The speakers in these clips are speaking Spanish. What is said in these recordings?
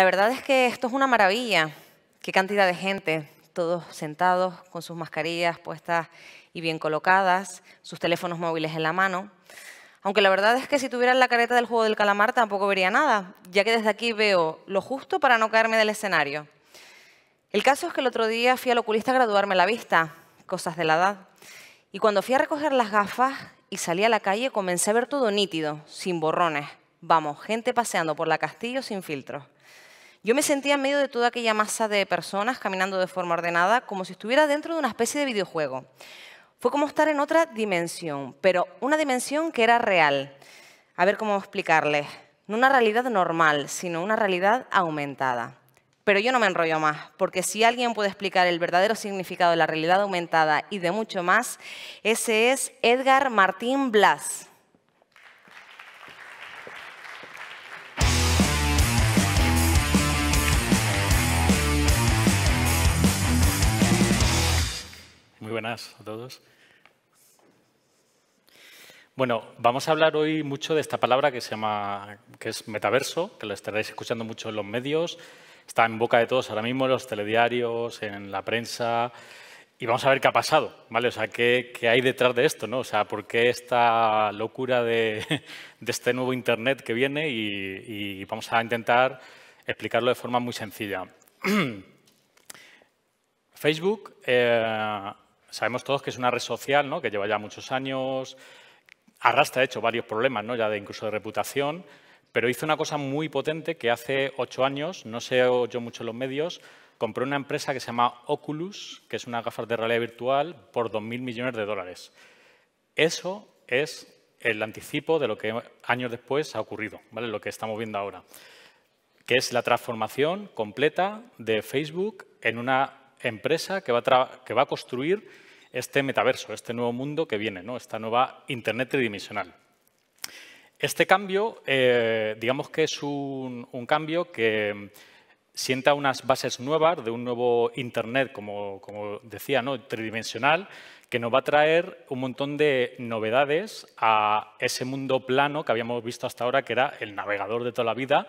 La verdad es que esto es una maravilla. Qué cantidad de gente, todos sentados con sus mascarillas puestas y bien colocadas, sus teléfonos móviles en la mano. Aunque la verdad es que si tuvieran la careta del juego del calamar tampoco vería nada, ya que desde aquí veo lo justo para no caerme del escenario. El caso es que el otro día fui al oculista a graduarme la vista, cosas de la edad. Y cuando fui a recoger las gafas y salí a la calle comencé a ver todo nítido, sin borrones. Vamos, gente paseando por la Castillo sin filtros. Yo me sentía en medio de toda aquella masa de personas caminando de forma ordenada, como si estuviera dentro de una especie de videojuego. Fue como estar en otra dimensión, pero una dimensión que era real. A ver cómo explicarles. No una realidad normal, sino una realidad aumentada. Pero yo no me enrollo más, porque si alguien puede explicar el verdadero significado de la realidad aumentada y de mucho más, ese es Edgar Martín Blas. Muy buenas a todos. Bueno, vamos a hablar hoy mucho de esta palabra que se llama, que es metaverso, que lo estaréis escuchando mucho en los medios, está en boca de todos ahora mismo, en los telediarios, en la prensa, y vamos a ver qué ha pasado, ¿vale? O sea, qué, hay detrás de esto, ¿no? O sea, por qué esta locura de, este nuevo Internet que viene y, vamos a intentar explicarlo de forma muy sencilla. Facebook eh, sabemos todos que es una red social ¿no? que lleva ya muchos años, arrastra, de hecho, varios problemas, ¿no? ya de incluso de reputación, pero hizo una cosa muy potente que hace ocho años, no sé yo mucho en los medios, compró una empresa que se llama Oculus, que es una gafas de realidad virtual, por 2.000 millones de dólares. Eso es el anticipo de lo que años después ha ocurrido, ¿vale? lo que estamos viendo ahora, que es la transformación completa de Facebook en una empresa que va a, construir este metaverso, este nuevo mundo que viene, esta nueva Internet tridimensional. Este cambio, eh, digamos que es un, cambio que sienta unas bases nuevas de un nuevo Internet, como, decía, tridimensional, que nos va a traer un montón de novedades a ese mundo plano que habíamos visto hasta ahora, que era el navegador de toda la vida,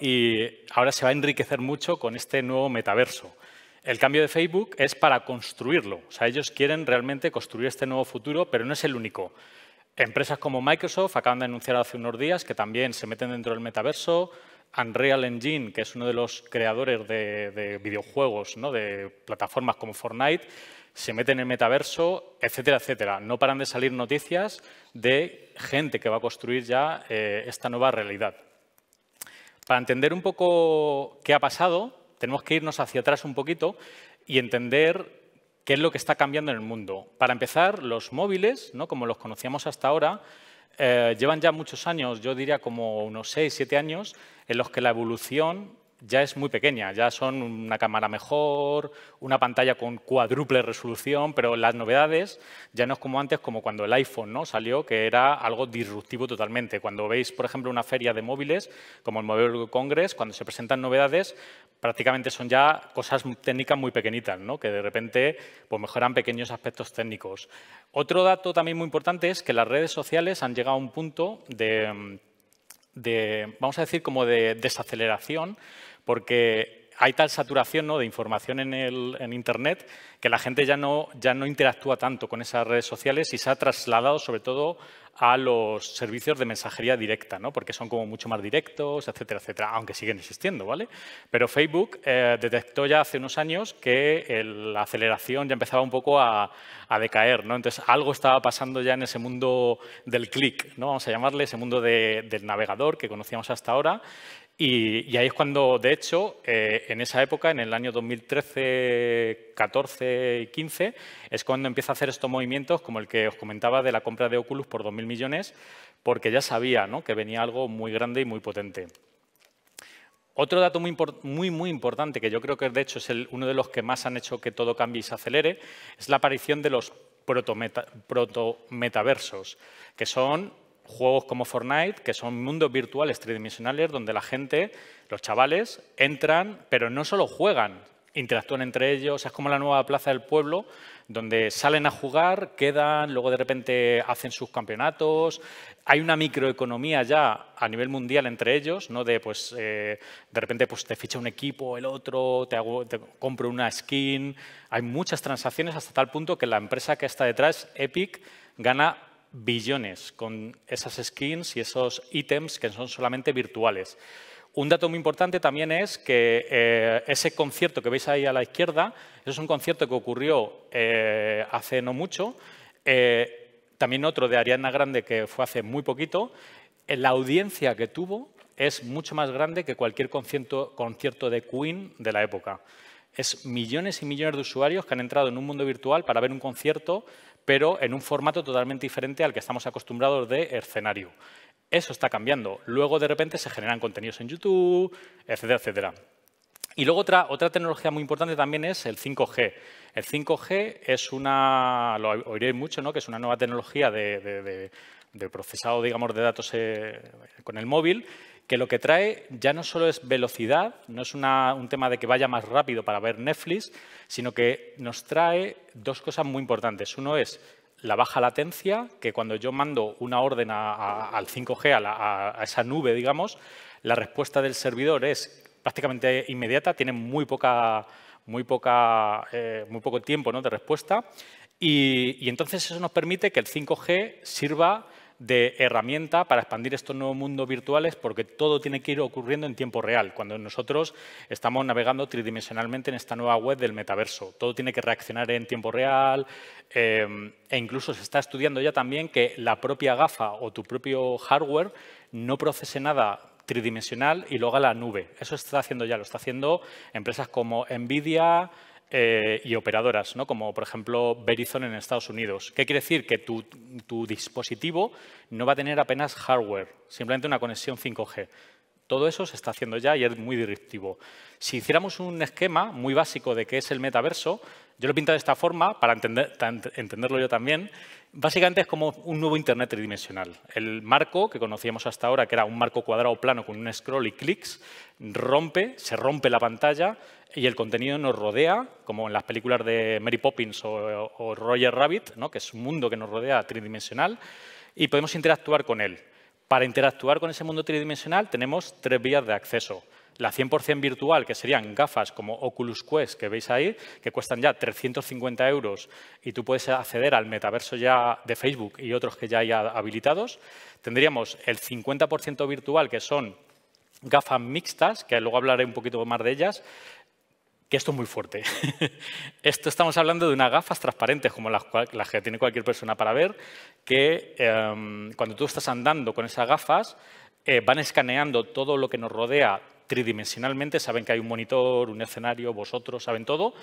y ahora se va a enriquecer mucho con este nuevo metaverso. El cambio de Facebook es para construirlo. O sea, ellos quieren realmente construir este nuevo futuro, pero no es el único. Empresas como Microsoft acaban de anunciar hace unos días que también se meten dentro del metaverso. Unreal Engine, que es uno de los creadores de, videojuegos, de plataformas como Fortnite, se meten en el metaverso, etcétera, etcétera. No paran de salir noticias de gente que va a construir ya eh, esta nueva realidad. Para entender un poco qué ha pasado, tenemos que irnos hacia atrás un poquito y entender qué es lo que está cambiando en el mundo. Para empezar, los móviles, ¿no? como los conocíamos hasta ahora, eh, llevan ya muchos años, yo diría como unos 6, 7 años, en los que la evolución ya es muy pequeña, ya son una cámara mejor, una pantalla con cuádruple resolución, pero las novedades ya no es como antes, como cuando el iPhone ¿no? salió, que era algo disruptivo totalmente. Cuando veis, por ejemplo, una feria de móviles, como el Mobile Congress, cuando se presentan novedades, prácticamente son ya cosas técnicas muy pequeñitas, que de repente pues, mejoran pequeños aspectos técnicos. Otro dato también muy importante es que las redes sociales han llegado a un punto de, vamos a decir, como de desaceleración, porque hay tal saturación ¿no? de información en, el, Internet que la gente ya no, ya no interactúa tanto con esas redes sociales y se ha trasladado sobre todo a los servicios de mensajería directa, ¿no? porque son como mucho más directos, etcétera, etcétera, aunque siguen existiendo, ¿vale? Pero Facebook eh, detectó ya hace unos años que la aceleración ya empezaba un poco a, a, decaer, ¿no? Entonces algo estaba pasando ya en ese mundo del clic, ¿no? Vamos a llamarle ese mundo del navegador que conocíamos hasta ahora y, ahí es cuando, de hecho, eh, en esa época, en el año 2013, 14 y 15, es cuando empieza a hacer estos movimientos, como el que os comentaba de la compra de Oculus por 2.000 millones, porque ya sabía que venía algo muy grande y muy potente. Otro dato muy, muy, muy importante, que yo creo que de hecho es uno de los que más han hecho que todo cambie y se acelere, es la aparición de los protometaversos, metaversos, que son juegos como Fortnite, que son mundos virtuales tridimensionales donde la gente, los chavales, entran, pero no solo juegan, interactúan entre ellos. Es como la nueva plaza del pueblo, donde salen a jugar, quedan, luego de repente hacen sus campeonatos. Hay una microeconomía ya a nivel mundial entre ellos, ¿no? de pues eh, de repente pues, te ficha un equipo, el otro, te, te compro una skin. Hay muchas transacciones hasta tal punto que la empresa que está detrás, Epic, gana billones con esas skins y esos ítems que son solamente virtuales. Un dato muy importante también es que eh, ese concierto que veis ahí a la izquierda, es un concierto que ocurrió eh, hace no mucho, eh, también otro de Ariana Grande que fue hace muy poquito, la audiencia que tuvo es mucho más grande que cualquier concierto de Queen de la época. Es millones y millones de usuarios que han entrado en un mundo virtual para ver un concierto pero en un formato totalmente diferente al que estamos acostumbrados de escenario. Eso está cambiando. Luego, de repente, se generan contenidos en YouTube, etcétera, etcétera. Y luego otra, otra tecnología muy importante también es el 5G. El 5G es una, lo oiréis mucho, ¿no? que es una nueva tecnología de, procesado de datos eh, con el móvil que lo que trae ya no solo es velocidad, no es un tema de que vaya más rápido para ver Netflix, sino que nos trae dos cosas muy importantes. Uno es la baja latencia, que cuando yo mando una orden al 5G, a, esa nube, digamos, la respuesta del servidor es prácticamente inmediata, tiene muy, poca, muy, poca, eh, muy poco tiempo ¿no? de respuesta. Y, y, entonces eso nos permite que el 5G sirva de herramienta para expandir estos nuevos mundos virtuales porque todo tiene que ir ocurriendo en tiempo real, cuando nosotros estamos navegando tridimensionalmente en esta nueva web del metaverso. Todo tiene que reaccionar en tiempo real eh, e incluso se está estudiando ya también que la propia gafa o tu propio hardware no procese nada tridimensional y lo haga la nube. Eso está haciendo ya, lo está haciendo empresas como NVIDIA, eh, y operadoras, ¿no? como por ejemplo Verizon en Estados Unidos. ¿Qué quiere decir? Que tu, dispositivo no va a tener apenas hardware, simplemente una conexión 5G. Todo eso se está haciendo ya y es muy directivo. Si hiciéramos un esquema muy básico de qué es el metaverso, yo lo he pintado de esta forma para entenderlo yo también. Básicamente es como un nuevo Internet tridimensional. El marco que conocíamos hasta ahora, que era un marco cuadrado plano con un scroll y clics, rompe, se rompe la pantalla y el contenido nos rodea, como en las películas de Mary Poppins o, Roger Rabbit, ¿no? que es un mundo que nos rodea tridimensional, y podemos interactuar con él. Para interactuar con ese mundo tridimensional tenemos tres vías de acceso. La 100% virtual, que serían gafas como Oculus Quest que veis ahí, que cuestan ya 350 euros y tú puedes acceder al metaverso ya de Facebook y otros que ya hay habilitados. Tendríamos el 50% virtual, que son gafas mixtas, que luego hablaré un poquito más de ellas, que esto es muy fuerte. esto estamos hablando de unas gafas transparentes, como las, que tiene cualquier persona para ver, que em, cuando tú estás andando con esas gafas, eh, van escaneando todo lo que nos rodea tridimensionalmente, saben que hay un monitor, un escenario, vosotros, saben todo,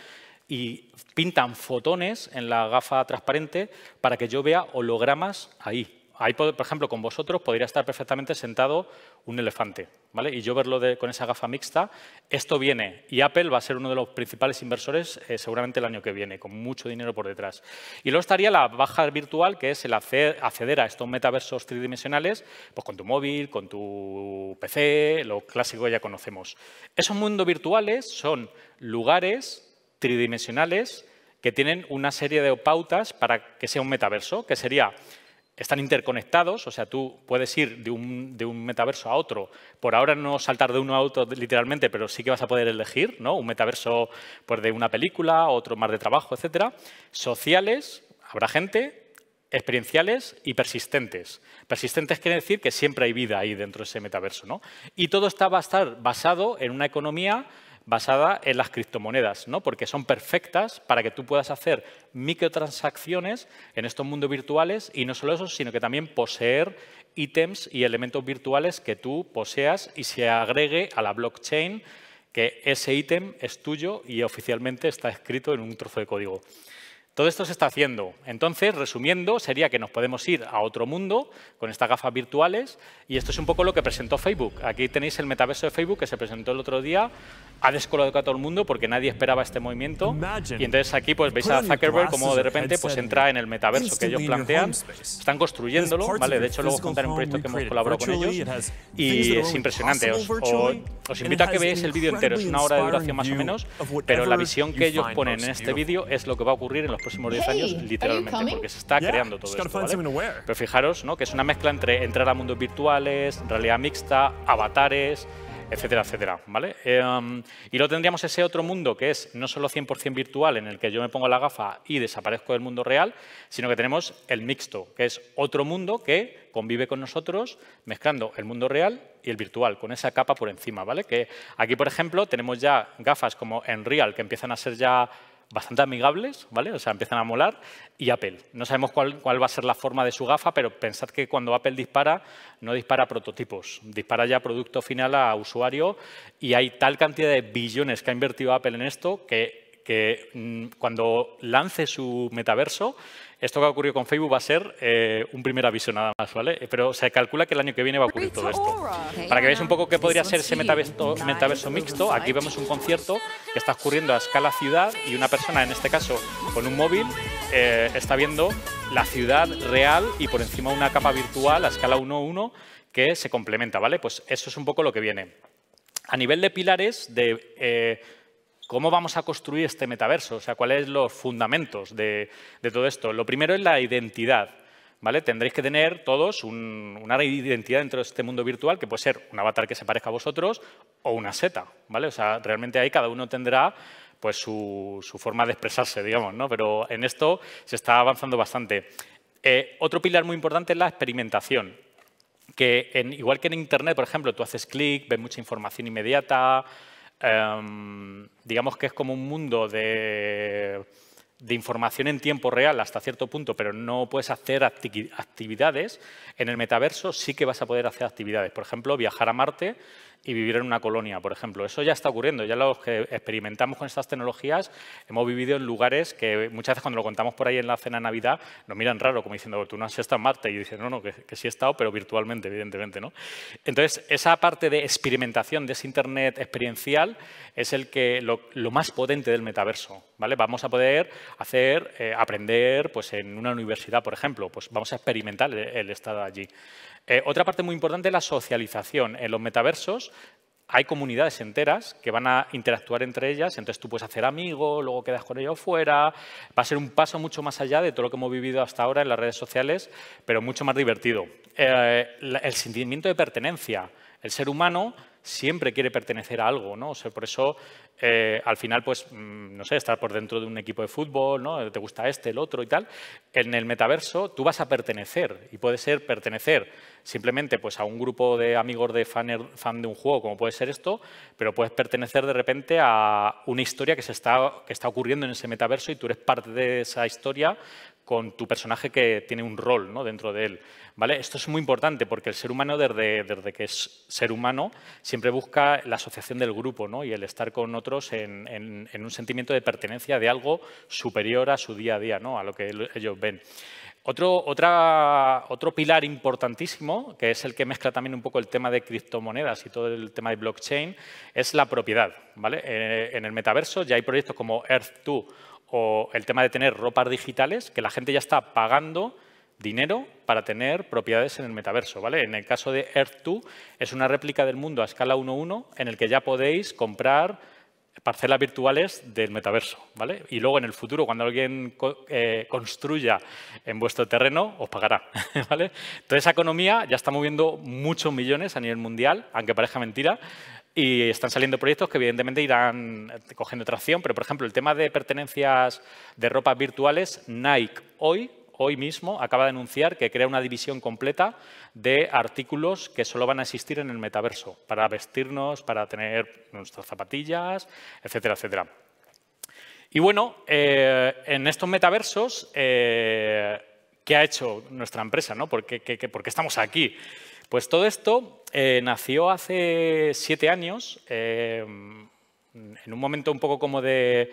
y pintan fotones en la gafa transparente para que yo vea hologramas ahí ahí, por ejemplo, con vosotros podría estar perfectamente sentado un elefante, ¿vale? Y yo verlo con esa gafa mixta, esto viene y Apple va a ser uno de los principales inversores eh, seguramente el año que viene, con mucho dinero por detrás. Y luego estaría la baja virtual, que es el acceder a estos metaversos tridimensionales, pues con tu móvil, con tu PC, lo clásico ya conocemos. Esos mundos virtuales son lugares tridimensionales que tienen una serie de pautas para que sea un metaverso, que sería están interconectados, o sea, tú puedes ir de un, metaverso a otro. Por ahora no saltar de uno a otro literalmente, pero sí que vas a poder elegir, ¿no? Un metaverso pues, de una película, otro más de trabajo, etcétera. Sociales, habrá gente, experienciales y persistentes. Persistentes quiere decir que siempre hay vida ahí dentro de ese metaverso, ¿no? Y todo está, va a estar basado en una economía basada en las criptomonedas, porque son perfectas para que tú puedas hacer microtransacciones en estos mundos virtuales y no solo eso, sino que también poseer ítems y elementos virtuales que tú poseas y se agregue a la blockchain que ese ítem es tuyo y oficialmente está escrito en un trozo de código. Todo esto se está haciendo. Entonces, resumiendo, sería que nos podemos ir a otro mundo con estas gafas virtuales y esto es un poco lo que presentó Facebook. Aquí tenéis el metaverso de Facebook que se presentó el otro día, ha descolocado a todo el mundo porque nadie esperaba este movimiento y entonces aquí pues veis a Zuckerberg como de repente pues entra en el metaverso que ellos plantean, están construyéndolo, ¿vale? De hecho luego juntan un proyecto que hemos colaborado con ellos y es impresionante. Os, os invito a que veáis el vídeo entero, es una hora de duración más o menos, pero la visión que ellos ponen en este vídeo es lo que va a ocurrir en los próximos 10 años, literalmente, porque se está creando todo esto, Pero fijaros, ¿no? Que es una mezcla entre entrar a mundos virtuales, realidad mixta, avatares, etcétera, etcétera, ¿vale? Em, y luego tendríamos ese otro mundo que es no solo 100% virtual, en el que yo me pongo la gafa y desaparezco del mundo real, sino que tenemos el mixto, que es otro mundo que convive con nosotros mezclando el mundo real y el virtual, con esa capa por encima, ¿vale? Que aquí, por ejemplo, tenemos ya gafas como en Real, que empiezan a ser ya bastante amigables, ¿vale? O sea, empiezan a molar. Y Apple. No sabemos cuál, cuál va a ser la forma de su gafa, pero pensad que cuando Apple dispara, no dispara prototipos, dispara ya producto final a usuario y hay tal cantidad de billones que ha invertido Apple en esto que que mm, cuando lance su metaverso, esto que ha ocurrido con Facebook va a ser eh, un primer aviso nada más, ¿vale? Eh, pero se calcula que el año que viene va a ocurrir todo esto. Para que veáis un poco qué podría ser ese metaverso, metaverso mixto, aquí vemos un concierto que está ocurriendo a escala ciudad y una persona, en este caso con un móvil, eh, está viendo la ciudad real y por encima una capa virtual a escala 1-1 que se complementa, ¿vale? Pues eso es un poco lo que viene. A nivel de pilares, de... ¿Cómo vamos a construir este metaverso? O sea, ¿cuáles son los fundamentos de, todo esto? Lo primero es la identidad. ¿Vale? Tendréis que tener todos una identidad dentro de este mundo virtual, que puede ser un avatar que se parezca a vosotros o una seta, ¿vale? O sea, realmente ahí cada uno tendrá pues su, forma de expresarse, digamos, ¿no? Pero en esto se está avanzando bastante. Eh, otro pilar muy importante es la experimentación que igual que en Internet, por ejemplo, tú haces clic, ves mucha información inmediata, Em, digamos que es como un mundo de, información en tiempo real hasta cierto punto, pero no puedes hacer actividades, en el metaverso sí que vas a poder hacer actividades. Por ejemplo, viajar a Marte y vivir en una colonia, por ejemplo. Eso ya está ocurriendo, ya los que experimentamos con estas tecnologías, hemos vivido en lugares que muchas veces cuando lo contamos por ahí en la cena de Navidad nos miran raro, como diciendo, tú no has estado en Marte, y dicen, no, no, que, sí he estado, pero virtualmente, evidentemente. ¿no? Entonces, esa parte de experimentación de ese Internet experiencial es el que, lo, más potente del metaverso. ¿vale? Vamos a poder hacer, eh, aprender pues, en una universidad, por ejemplo, pues vamos a experimentar el, el estar allí. Eh, otra parte muy importante es la socialización. En los metaversos hay comunidades enteras que van a interactuar entre ellas, entonces tú puedes hacer amigo, luego quedas con ellos fuera, va a ser un paso mucho más allá de todo lo que hemos vivido hasta ahora en las redes sociales, pero mucho más divertido. Eh, el sentimiento de pertenencia, el ser humano siempre quiere pertenecer a algo, ¿no? O sea, por eso eh, al final, pues, mm, no sé, estar por dentro de un equipo de fútbol, ¿no? Te gusta este, el otro y tal. En el metaverso tú vas a pertenecer y puede ser pertenecer simplemente pues, a un grupo de amigos de fan, de un juego, como puede ser esto, pero puedes pertenecer de repente a una historia que, se está, que está ocurriendo en ese metaverso y tú eres parte de esa historia con tu personaje que tiene un rol dentro de él. ¿vale? Esto es muy importante porque el ser humano, desde, que es ser humano, siempre busca la asociación del grupo ¿no? y el estar con otros en, un sentimiento de pertenencia de algo superior a su día a día, ¿no? a lo que ellos ven. Otro, otro pilar importantísimo, que es el que mezcla también un poco el tema de criptomonedas y todo el tema de blockchain, es la propiedad. ¿vale? Eh, en el metaverso ya hay proyectos como Earth2 o el tema de tener ropas digitales, que la gente ya está pagando dinero para tener propiedades en el metaverso. ¿vale? En el caso de Earth 2, es una réplica del mundo a escala 1.1 en el que ya podéis comprar parcelas virtuales del metaverso. ¿vale? Y luego en el futuro, cuando alguien eh, construya en vuestro terreno, os pagará. ¿vale? Entonces, esa economía ya está moviendo muchos millones a nivel mundial, aunque parezca mentira, y están saliendo proyectos que evidentemente irán eh, cogiendo tracción, pero por ejemplo el tema de pertenencias de ropa virtuales, Nike hoy, hoy mismo acaba de anunciar que crea una división completa de artículos que solo van a existir en el metaverso, para vestirnos, para tener nuestras zapatillas, etcétera, etcétera. Y bueno, eh, en estos metaversos, eh, ¿qué ha hecho nuestra empresa? No? ¿Por qué estamos aquí? Pues todo esto eh, nació hace siete años, eh, en un momento un poco como de,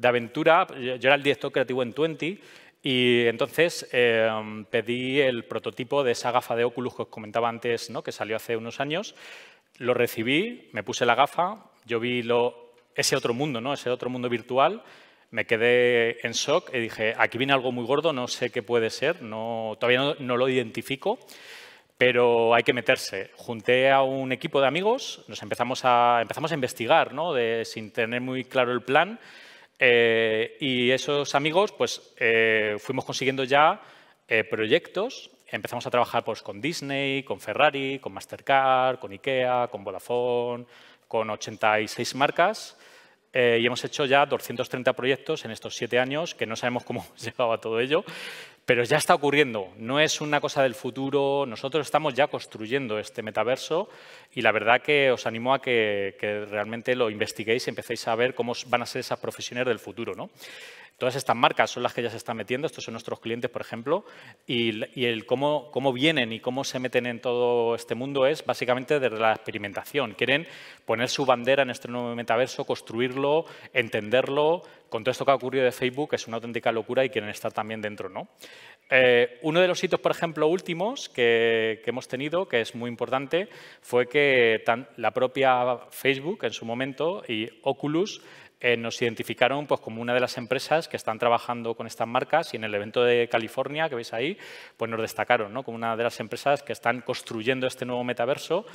aventura. Yo era el director creativo en 20 y entonces eh, pedí el prototipo de esa gafa de Oculus que os comentaba antes, ¿no? que salió hace unos años. Lo recibí, me puse la gafa, yo vi lo, ese otro mundo, ¿no? ese otro mundo virtual. Me quedé en shock y dije, aquí viene algo muy gordo, no sé qué puede ser, no, todavía no lo identifico pero hay que meterse. Junté a un equipo de amigos, nos empezamos a, empezamos a investigar, sin tener muy claro el plan, eh, y esos amigos, pues eh, fuimos consiguiendo ya eh, proyectos. Empezamos a trabajar pues, con Disney, con Ferrari, con Mastercard, con IKEA, con Vodafone, con 86 marcas. Eh, y hemos hecho ya 230 proyectos en estos siete años, que no sabemos cómo llevaba todo ello, pero ya está ocurriendo. No es una cosa del futuro, nosotros estamos ya construyendo este metaverso y la verdad que os animo a que, realmente lo investiguéis y empecéis a ver cómo van a ser esas profesiones del futuro. ¿no? Todas estas marcas son las que ya se están metiendo, estos son nuestros clientes, por ejemplo, y, el cómo, cómo, vienen y cómo se meten en todo este mundo es básicamente desde la experimentación. Quieren poner su bandera en este nuevo metaverso, construirlo, entenderlo. Con todo esto que ha ocurrido de Facebook es una auténtica locura y quieren estar también dentro. ¿no? Eh, uno de los hitos, por ejemplo, últimos que, hemos tenido, que es muy importante, fue que la propia Facebook en su momento y Oculus eh, nos identificaron pues, como una de las empresas que están trabajando con estas marcas y en el evento de California, que veis ahí, pues nos destacaron ¿no? como una de las empresas que están construyendo este nuevo metaverso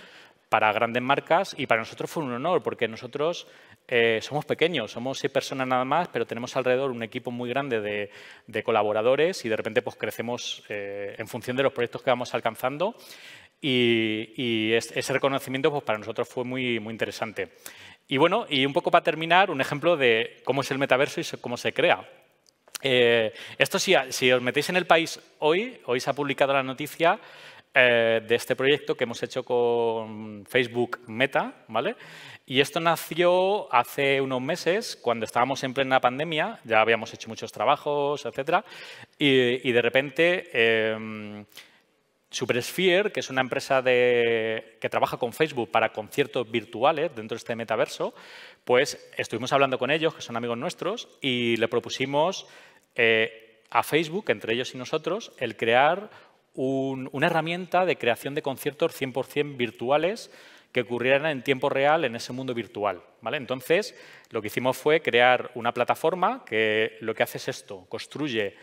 para grandes marcas y para nosotros fue un honor porque nosotros eh, somos pequeños, somos seis personas nada más, pero tenemos alrededor un equipo muy grande de, colaboradores y de repente pues, crecemos eh, en función de los proyectos que vamos alcanzando y, y ese reconocimiento pues, para nosotros fue muy, muy interesante. Y bueno, y un poco para terminar, un ejemplo de cómo es el metaverso y cómo se crea. Eh, esto si, si, os metéis en el país hoy, hoy se ha publicado la noticia eh, de este proyecto que hemos hecho con Facebook Meta, ¿vale? Y esto nació hace unos meses, cuando estábamos en plena pandemia, ya habíamos hecho muchos trabajos, etcétera, y, de repente... Em, SuperSphere, que es una empresa que trabaja con Facebook para conciertos virtuales dentro de este metaverso, pues estuvimos hablando con ellos, que son amigos nuestros, y le propusimos eh, a Facebook, entre ellos y nosotros, el crear una herramienta de creación de conciertos 100% virtuales que ocurrieran en tiempo real en ese mundo virtual. ¿vale? Entonces, lo que hicimos fue crear una plataforma que lo que hace es esto, construye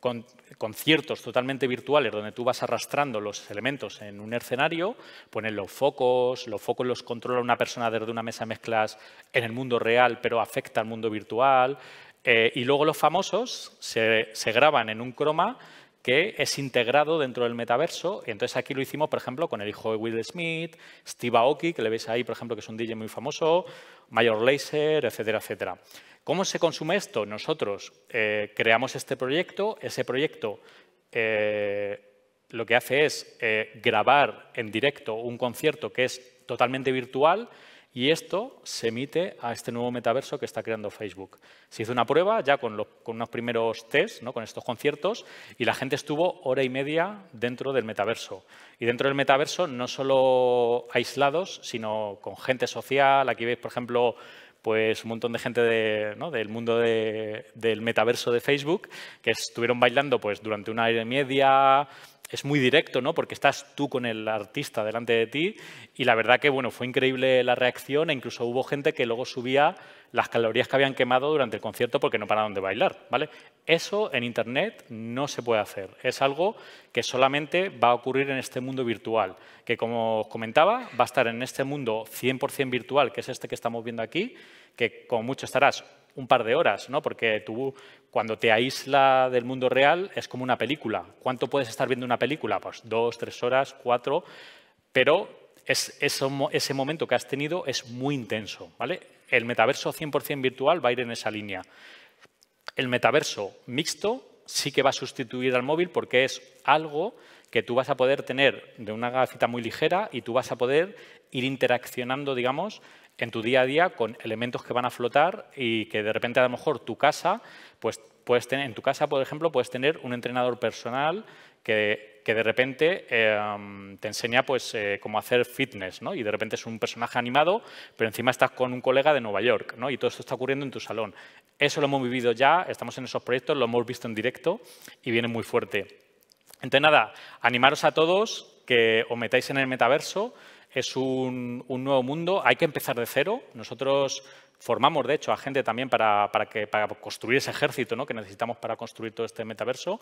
con conciertos totalmente virtuales donde tú vas arrastrando los elementos en un escenario, ponen los focos, los focos los controla una persona desde una mesa de mezclas en el mundo real, pero afecta al mundo virtual. Eh, y luego los famosos se, graban en un croma que es integrado dentro del metaverso. Entonces aquí lo hicimos, por ejemplo, con el hijo de Will Smith, Steve Aoki, que le veis ahí, por ejemplo, que es un DJ muy famoso, Major Laser, etcétera, etcétera. ¿Cómo se consume esto? Nosotros eh, creamos este proyecto, ese proyecto eh, lo que hace es eh, grabar en directo un concierto que es totalmente virtual y esto se emite a este nuevo metaverso que está creando Facebook. Se hizo una prueba ya con, unos primeros tests, ¿no? con estos conciertos, y la gente estuvo hora y media dentro del metaverso. Y dentro del metaverso no solo aislados, sino con gente social. Aquí veis, por ejemplo, pues un montón de gente del mundo del metaverso de Facebook que estuvieron bailando pues, durante un hora y media. Es muy directo, ¿no? Porque estás tú con el artista delante de ti y la verdad que, bueno, fue increíble la reacción e incluso hubo gente que luego subía las calorías que habían quemado durante el concierto porque no pararon de bailar. ¿vale? Eso en Internet no se puede hacer. Es algo que solamente va a ocurrir en este mundo virtual, que como os comentaba, va a estar en este mundo 100% virtual, que es este que estamos viendo aquí, que como mucho estarás un par de horas, ¿no? porque tú cuando te aísla del mundo real es como una película. ¿Cuánto puedes estar viendo una película? Pues dos, tres horas, cuatro, pero ese momento que has tenido es muy intenso. ¿vale? El metaverso 100% virtual va a ir en esa línea. El metaverso mixto sí que va a sustituir al móvil porque es algo que tú vas a poder tener de una gafita muy ligera y tú vas a poder ir interaccionando, digamos, en tu día a día con elementos que van a flotar y que de repente a lo mejor tu casa, pues puedes tener, en tu casa, por ejemplo, puedes tener un entrenador personal que que de repente em, te enseña pues, eh, cómo hacer fitness, ¿no? Y de repente es un personaje animado, pero encima estás con un colega de Nueva York, ¿no? Y todo esto está ocurriendo en tu salón. Eso lo hemos vivido ya, estamos en esos proyectos, lo hemos visto en directo y viene muy fuerte. Entonces, nada, animaros a todos que os metáis en el metaverso, es un, un nuevo mundo, hay que empezar de cero. Nosotros formamos, de hecho, a gente también para, que, para construir ese ejército ¿no? que necesitamos para construir todo este metaverso.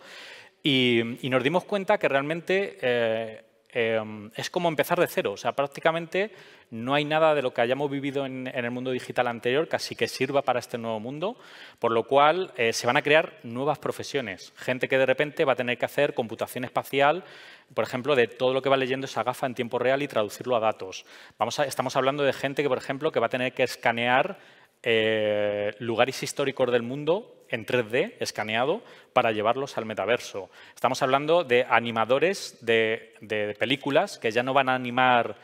Y, nos dimos cuenta que realmente eh, Em, es como empezar de cero. O sea, prácticamente no hay nada de lo que hayamos vivido en, el mundo digital anterior casi que sirva para este nuevo mundo, por lo cual eh, se van a crear nuevas profesiones. Gente que de repente va a tener que hacer computación espacial, por ejemplo, de todo lo que va leyendo esa gafa en tiempo real y traducirlo a datos. Vamos a, estamos hablando de gente que, por ejemplo, que va a tener que escanear eh, lugares históricos del mundo en 3D escaneado para llevarlos al metaverso. Estamos hablando de animadores de, películas que ya no van a animar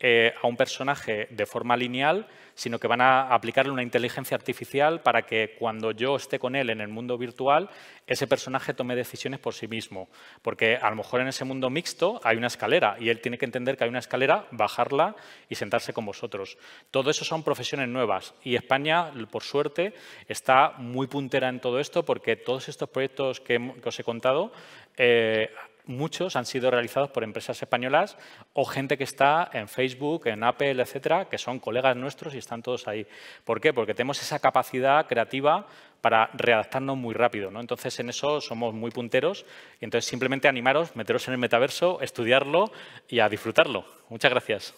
eh, a un personaje de forma lineal, sino que van a aplicarle una inteligencia artificial para que cuando yo esté con él en el mundo virtual, ese personaje tome decisiones por sí mismo. Porque a lo mejor en ese mundo mixto hay una escalera y él tiene que entender que hay una escalera, bajarla y sentarse con vosotros. Todo eso son profesiones nuevas y España, por suerte, está muy puntera en todo esto porque todos estos proyectos que, os he contado eh, muchos han sido realizados por empresas españolas o gente que está en Facebook, en Apple, etcétera, que son colegas nuestros y están todos ahí. ¿Por qué? Porque tenemos esa capacidad creativa para readaptarnos muy rápido. ¿no? Entonces, en eso somos muy punteros. entonces, simplemente animaros, meteros en el metaverso, estudiarlo y a disfrutarlo. Muchas gracias.